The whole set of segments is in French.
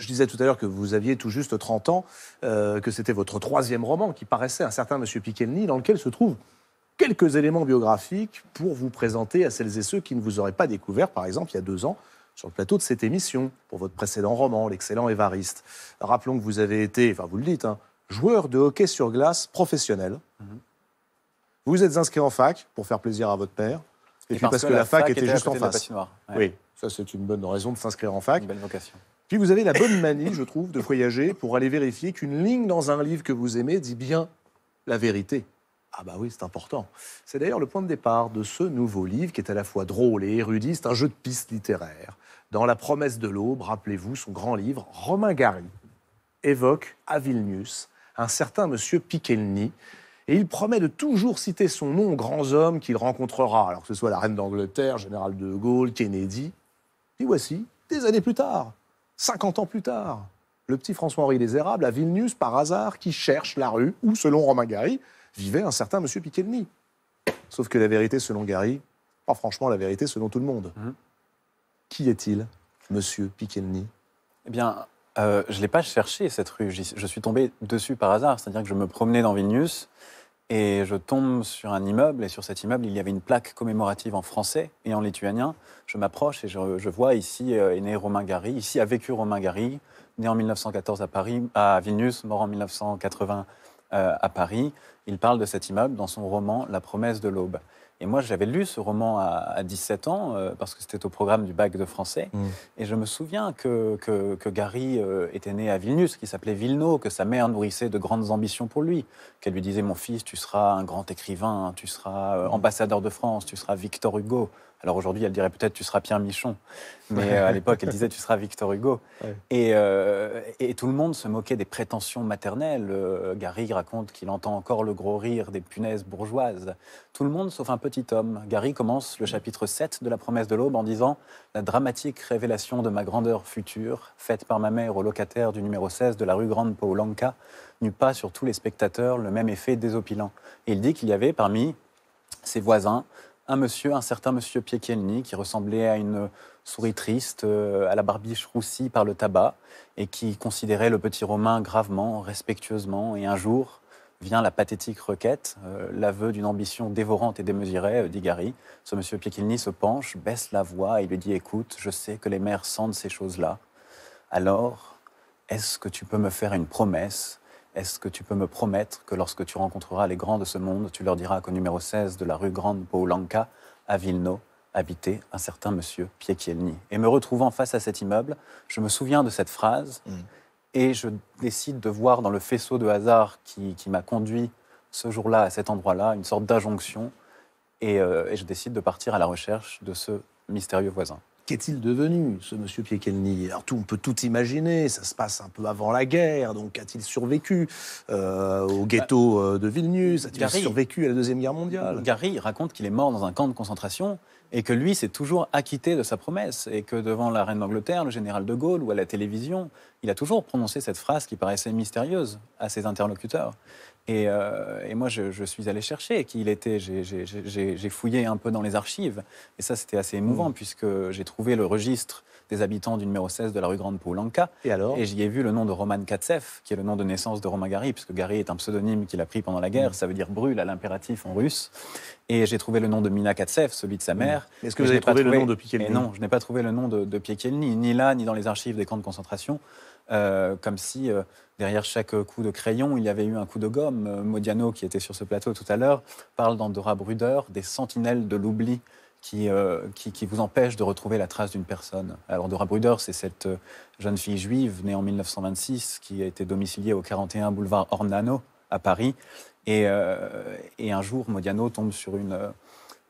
Je disais tout à l'heure que vous aviez tout juste 30 ans, euh, que c'était votre troisième roman qui paraissait un certain Monsieur Piquelny, dans lequel se trouvent quelques éléments biographiques pour vous présenter à celles et ceux qui ne vous auraient pas découvert, par exemple, il y a deux ans, sur le plateau de cette émission, pour votre précédent roman, L'excellent Évariste. Rappelons que vous avez été, enfin vous le dites, hein, joueur de hockey sur glace professionnel. Vous mm-hmm. Vous êtes inscrit en fac pour faire plaisir à votre père. Et, puis parce, que, la fac, était, juste en face. Oui, ça c'est une bonne raison de s'inscrire en fac. Une belle vocation. Puis vous avez la bonne manie, je trouve, de voyager pour aller vérifier qu'une ligne dans un livre que vous aimez dit bien la vérité. Ah bah oui, c'est important. C'est d'ailleurs le point de départ de ce nouveau livre qui est à la fois drôle et érudit, c'est un jeu de piste littéraire. Dans La promesse de l'aube, rappelez-vous, son grand livre, Romain Gary évoque à Vilnius un certain monsieur Piquelny, et il promet de toujours citer son nom aux grands hommes qu'il rencontrera, alors que ce soit la reine d'Angleterre, général de Gaulle, Kennedy. Et voici, des années plus tard, 50 ans plus tard, le petit François-Henri des à Vilnius, par hasard, qui cherche la rue où, selon Romain Gary, vivait un certain monsieur Piquelny. Sauf que la vérité, selon Gary, pas franchement la vérité selon tout le monde. Mhm. Qui est-il, monsieur Piquelny Eh bien, euh, je ne l'ai pas cherché, cette rue. Je suis tombé dessus par hasard. C'est-à-dire que je me promenais dans Vilnius. Et je tombe sur un immeuble, et sur cet immeuble, il y avait une plaque commémorative en français et en lituanien. Je m'approche et je, vois ici euh, est né Romain Gary, ici a vécu Romain Gary, né en 1914 à Paris, à Vilnius, mort en 1980 euh, à Paris. Il parle de cet immeuble dans son roman La promesse de l'aube. Et moi, j'avais lu ce roman à, 17 ans, euh, parce que c'était au programme du bac de français. Mm. Et je me souviens que, Gary euh, était né à Vilnius, qui s'appelait Vilno, que sa mère nourrissait de grandes ambitions pour lui, qu'elle lui disait Mon fils, tu seras un grand écrivain, tu seras euh, ambassadeur de France, tu seras Victor Hugo. Alors aujourd'hui, elle dirait peut-être tu seras Pierre Michon, mais euh, à l'époque, elle disait tu seras Victor Hugo. Euh, et, tout le monde se moquait des prétentions maternelles. Euh, Gary raconte qu'il entend encore le gros rire des punaises bourgeoises. Tout le monde sauf un petit homme. Gary commence le chapitre 7 de La promesse de l'aube en disant La dramatique révélation de ma grandeur future, faite par ma mère au locataire du numéro 16 de la rue Grande Paulanka, n'eut pas sur tous les spectateurs le même effet désopilant. Et il dit qu'il y avait parmi ses voisins un monsieur, un certain monsieur Piekielny, qui ressemblait à une souris triste, euh, à la barbiche roussie par le tabac, et qui considérait le petit Romain gravement, respectueusement, et un jour vient la pathétique requête, euh, l'aveu d'une ambition dévorante et démesurée, euh, dit Gary. Ce monsieur Piechelny se penche, baisse la voix et lui dit Écoute, je sais que les mères sentent ces choses-là. Alors, est-ce que tu peux me faire une promesse est-ce que tu peux me promettre que lorsque tu rencontreras les grands de ce monde, tu leur diras qu'au numéro 16 de la rue Grande Paulanka, à Vilno, habitait un certain monsieur Piechielny ?» Et me retrouvant face à cet immeuble, je me souviens de cette phrase mm. et je décide de voir dans le faisceau de hasard qui, m'a conduit ce jour-là à cet endroit-là une sorte d'injonction et euh, je décide de partir à la recherche de ce mystérieux voisin qu'est-il devenu, ce monsieur Piekelny Alors tout, on peut tout imaginer, ça se passe un peu avant la guerre, donc a-t-il survécu euh, au ghetto bah, euh, de Vilnius A-t-il survécu à la Deuxième Guerre mondiale Gary raconte qu'il est mort dans un camp de concentration et que lui s'est toujours acquitté de sa promesse et que devant la reine d'Angleterre, le général de Gaulle ou à la télévision, il a toujours prononcé cette phrase qui paraissait mystérieuse à ses interlocuteurs. Euh, et, moi, je, suis allé chercher qui il était. J'ai fouillé un peu dans les archives. Et ça, c'était assez émouvant, mm. puisque j'ai trouvé le registre des habitants du numéro 16 de la rue Grande Poulanka. Et alors Et j'y ai vu le nom de Roman Katsev, qui est le nom de naissance de Romain Gary, puisque Gary est un pseudonyme qu'il a pris pendant la mm. guerre. Ça veut dire brûle à l'impératif en russe. Et j'ai trouvé le nom de Mina Katsev, celui de sa mm. mère. Est-ce que vous avez trouvé, le nom de Piekielny eh Non, je n'ai pas trouvé le nom de, de ni là, ni dans les archives des camps de concentration. Euh, comme si euh, derrière chaque coup de crayon, il y avait eu un coup de gomme. Euh, Modiano, qui était sur ce plateau tout à l'heure, parle Dora Bruder, des sentinelles de l'oubli. Qui, qui, vous empêchent de retrouver la trace d'une personne. Alors Dora Bruder, c'est cette jeune fille juive née en 1926 qui a été domiciliée au 41 boulevard Ornano à Paris. Et, et un jour, Modiano tombe sur une,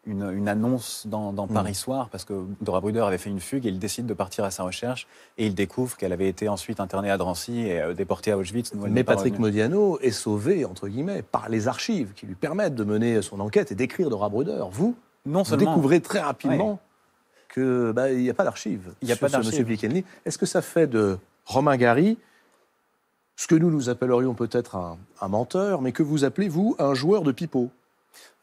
une, annonce dans, mm. Paris Soir, parce que Dora Bruder avait fait une fugue et il décide de partir à sa recherche et il découvre qu'elle avait été ensuite internée à Drancy et euh, déportée à Auschwitz. Mais Patrick Modiano est sauvé, entre guillemets, par les archives qui lui permettent de mener son enquête et d'écrire Dora Bruder. Vous, non seulement, découvrez très rapidement que qu'il bah, n'y a pas d'archives Il n'y a pas d'archives. Est-ce que ça fait de Romain Gary ce que nous nous appellerions peut-être un menteur, mais que vous appelez, vous, un joueur de pipeau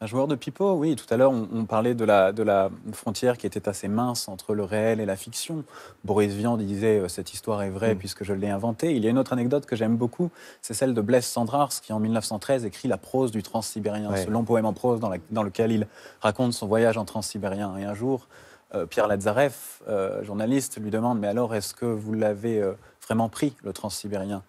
un joueur de pipeau, oui. Tout à l'heure, on, parlait de la, frontière qui était assez mince entre le réel et la fiction. Boris Vian disait euh, Cette histoire est vraie mm. puisque je l'ai inventée. Il y a une autre anecdote que j'aime beaucoup, c'est celle de Blaise Sandrars qui, en 1913, écrit La prose du transsibérien, ce long poème en prose dans, lequel il raconte son voyage en transsibérien. Et un jour, euh, Pierre Lazareff, euh, journaliste, lui demande Mais alors, est-ce que vous l'avez vraiment pris, le transsibérien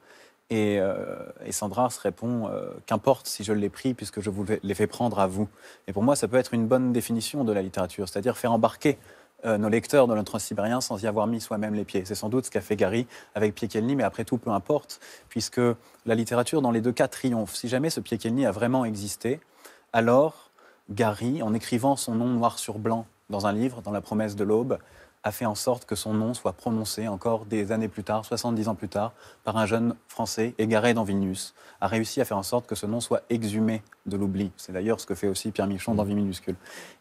euh, et, Sandra se répond euh, Qu'importe si je l'ai pris, puisque je vous l'ai fait prendre à vous. Et pour moi, ça peut être une bonne définition de la littérature, c'est-à-dire faire embarquer euh, nos lecteurs dans le sibérien sans y avoir mis soi-même les pieds. C'est sans doute ce qu'a fait Gary avec Piekelny, mais après tout, peu importe, puisque la littérature, dans les deux cas, triomphe. Si jamais ce Piekelny a vraiment existé, alors Gary, en écrivant son nom noir sur blanc dans un livre, dans La promesse de l'aube, a fait en sorte que son nom soit prononcé encore des années plus tard, 70 ans plus tard, par un jeune Français égaré dans Vilnius, a réussi à faire en sorte que ce nom soit exhumé de l'oubli. C'est d'ailleurs ce que fait aussi Pierre Michon dans mm. Vie minuscule.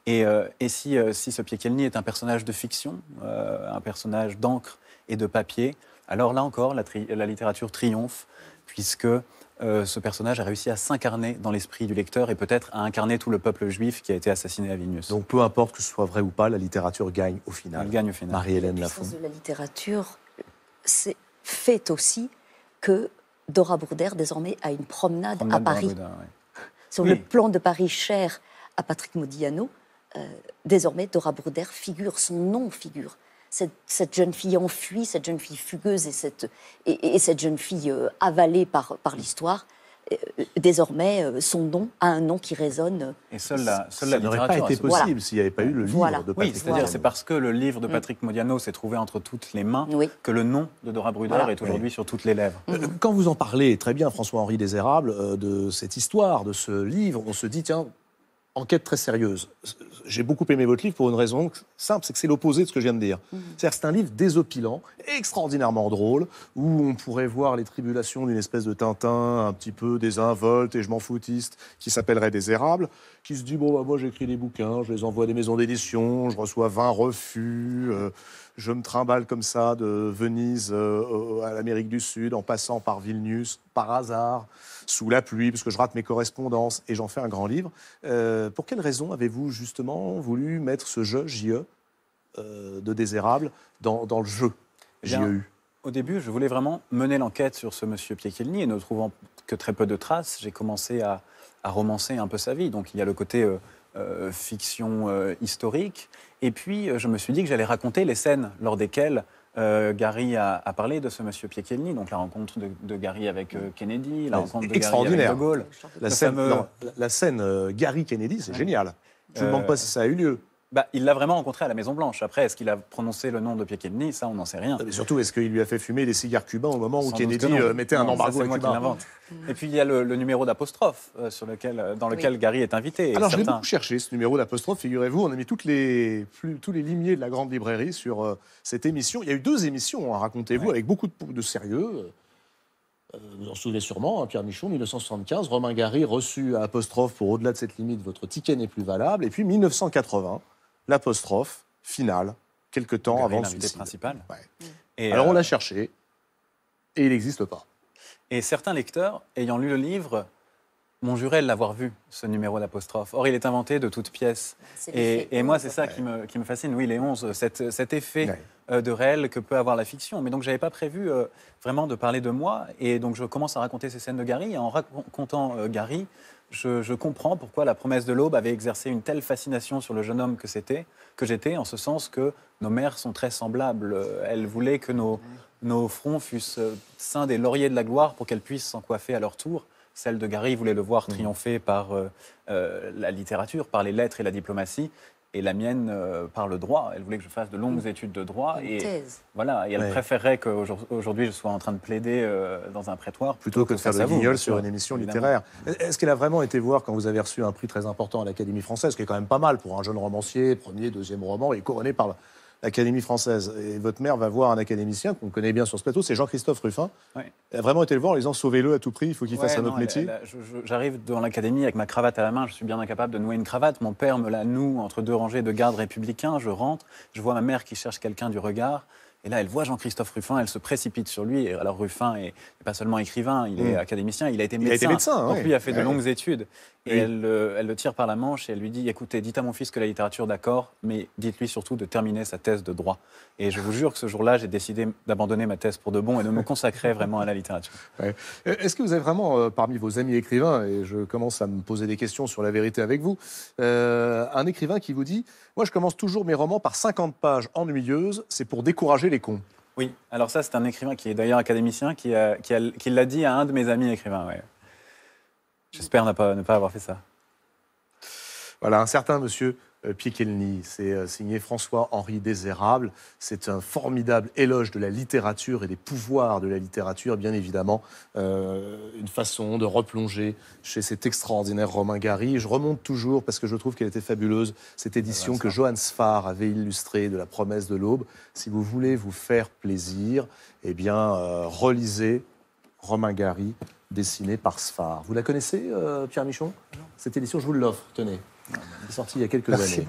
Et, euh, si, euh, si ce Piekelny est un personnage de fiction, euh, un personnage d'encre et de papier, alors là encore, la littérature triomphe, puisque euh, ce personnage a réussi à s'incarner dans l'esprit du lecteur et peut-être à incarner tout le peuple juif qui a été assassiné à Vilnius. Donc peu importe que ce soit vrai ou pas, la littérature gagne au final. Elle gagne au final. Marie-Hélène Lafont. La de la littérature c'est fait aussi que Dora Brouder, désormais a une promenade, à Paris. Sur le plan de Paris cher à Patrick Modiano, euh, désormais Dora Brouder figure, son nom figure cette, jeune fille enfuie, cette jeune fille fugueuse et cette, et, cette jeune fille euh, avalée par, par l'histoire, euh, euh, désormais, son nom a un nom qui résonne. Et cela, n'aurait pas été hein, possible s'il n'y avait pas eu le livre de Patrick Oui, c'est-à-dire c'est parce que le livre de mm. Patrick Modiano s'est trouvé entre toutes les mains que le nom de Dora Bruder est aujourd'hui sur toutes les lèvres. Mm. Quand vous en parlez très bien, François-Henri Désérable, de cette histoire, de ce livre, on se dit, tiens, enquête très sérieuse. J'ai beaucoup aimé votre livre pour une raison simple, c'est que c'est l'opposé de ce que je viens de dire. Mhm. C'est un livre désopilant, extraordinairement drôle, où on pourrait voir les tribulations d'une espèce de Tintin un petit peu désinvolte et je m'en foutiste, qui s'appellerait Des Érables, qui se dit bon bah moi j'écris des bouquins, je les envoie des maisons d'édition, je reçois 20 refus, euh, je me trimballe comme ça de Venise euh, à l'Amérique du Sud en passant par Vilnius par hasard sous la pluie parce que je rate mes correspondances et j'en fais un grand livre. Euh, pour quelles raisons avez-vous justement voulu mettre ce jeu JE de désérable dans, dans le jeu eh JEU au début, je voulais vraiment mener l'enquête sur ce monsieur Piechelny et ne trouvant que très peu de traces, j'ai commencé à, a romancer un peu sa vie. Donc il y a le côté euh, euh, fiction euh, historique. Et puis je me suis dit que j'allais raconter les scènes lors desquelles Gary a, parlé de ce monsieur Piekelny, donc la rencontre de, Gary avec Kennedy, la rencontre de Gary avec De Gaulle. La scène, Gary Kennedy, c'est génial. Je ne me demande pas si ça a eu lieu. Bah, il l'a vraiment rencontré à la Maison Blanche. Après, est-ce qu'il a prononcé le nom de Kennedy Ça, on n'en sait rien. surtout, est-ce qu'il lui a fait fumer des cigares cubains au moment où Kennedy euh, mettait un embargo sur à Cuba mm. Et puis il y a le, numéro d'apostrophe euh, sur lequel, euh, dans lequel Gary est invité. Alors je beaucoup cherché ce numéro d'apostrophe. Figurez-vous, on a mis toutes les, tous les limiers de la grande librairie sur cette émission. Il y a eu deux émissions, racontez-vous, avec beaucoup de, sérieux. vous en souvenez sûrement, hein, Pierre Michon, 1975, Romain Gary reçu à apostrophe pour au-delà de cette limite, votre ticket n'est plus valable. Et puis 1980, l'apostrophe finale, quelque temps avant le suicide. principal. Et Alors on euh, l'a cherché et il n'existe pas. Et certains lecteurs, ayant lu le livre, m'ont juré de l'avoir vu, ce numéro d'apostrophe. Or, il est inventé de toutes pièces. Et, moi, c'est ça qui, me, qui me, fascine, oui, les 11, cet, effet euh, de réel que peut avoir la fiction. Mais donc, je n'avais pas prévu euh, vraiment de parler de moi. Et donc, je commence à raconter ces scènes de Gary. Et en racontant Gary, je, comprends pourquoi la promesse de l'aube avait exercé une telle fascination sur le jeune homme que c'était, que j'étais, en ce sens que nos mères sont très semblables. Elles voulaient que nos, fronts fussent ceints des lauriers de la gloire pour qu'elles puissent s'en coiffer à leur tour. Celle de Gary voulait le voir mmh. triompher par euh, euh, la littérature, par les lettres et la diplomatie et la mienne euh, parle par le droit. Elle voulait que je fasse de longues études de droit. et Voilà, et elle préférerait préférait qu'aujourd'hui je sois en train de plaider euh, dans un prétoire. Plutôt, que, de faire de guignol sur une émission littéraire. Est-ce qu'elle a vraiment été voir quand vous avez reçu un prix très important à l'Académie française, ce qui est quand même pas mal pour un jeune romancier, premier, deuxième roman, et couronné par l'Académie française. Et votre mère va voir un académicien qu'on connaît bien sur ce plateau, c'est Jean-Christophe Ruffin. Elle a vraiment été le voir en disant sauvez-le à tout prix, il faut qu'il fasse un autre métier. J'arrive dans l'académie avec ma cravate à la main, je suis bien incapable de nouer une cravate. Mon père me la noue entre deux rangées de gardes républicains. Je rentre, je vois ma mère qui cherche quelqu'un du regard. Et là, elle voit Jean-Christophe Ruffin, elle se précipite sur lui. Et alors Ruffin n'est pas seulement écrivain, il est mm. académicien, il a été médecin. Il a été médecin, Donc a fait de longues études. Et euh, elle, le tire par la manche et elle lui dit écoutez, dites à mon fils que la littérature, d'accord, mais dites-lui surtout de terminer sa thèse de droit. Et je vous jure que ce jour-là, j'ai décidé d'abandonner ma thèse pour de bon et de me consacrer vraiment à la littérature. Euh, est-ce que vous avez vraiment, euh, parmi vos amis écrivains, et je commence à me poser des questions sur la vérité avec vous, un écrivain qui vous dit moi, je commence toujours mes romans par 50 pages ennuyeuses. C'est pour décourager les cons. Oui, alors ça, c'est un écrivain qui est d'ailleurs académicien qui, qui, l'a dit à un de mes amis écrivains. J'espère ne pas avoir fait ça. Voilà, un certain monsieur euh, Piekelny. C'est euh, signé François-Henri Désérable. C'est un formidable éloge de la littérature et des pouvoirs de la littérature, bien évidemment. Euh, une façon de replonger chez cet extraordinaire Romain Gary. Je remonte toujours parce que je trouve qu'elle était fabuleuse, cette édition que Johan Sfar avait illustrée de La promesse de l'aube. Si vous voulez vous faire plaisir, eh bien, relisez Romain Gary, dessiné par Sfar. Vous la connaissez, Pierre Michon ah Cette édition, je vous l'offre, tenez. Il est sorti il y a quelques années.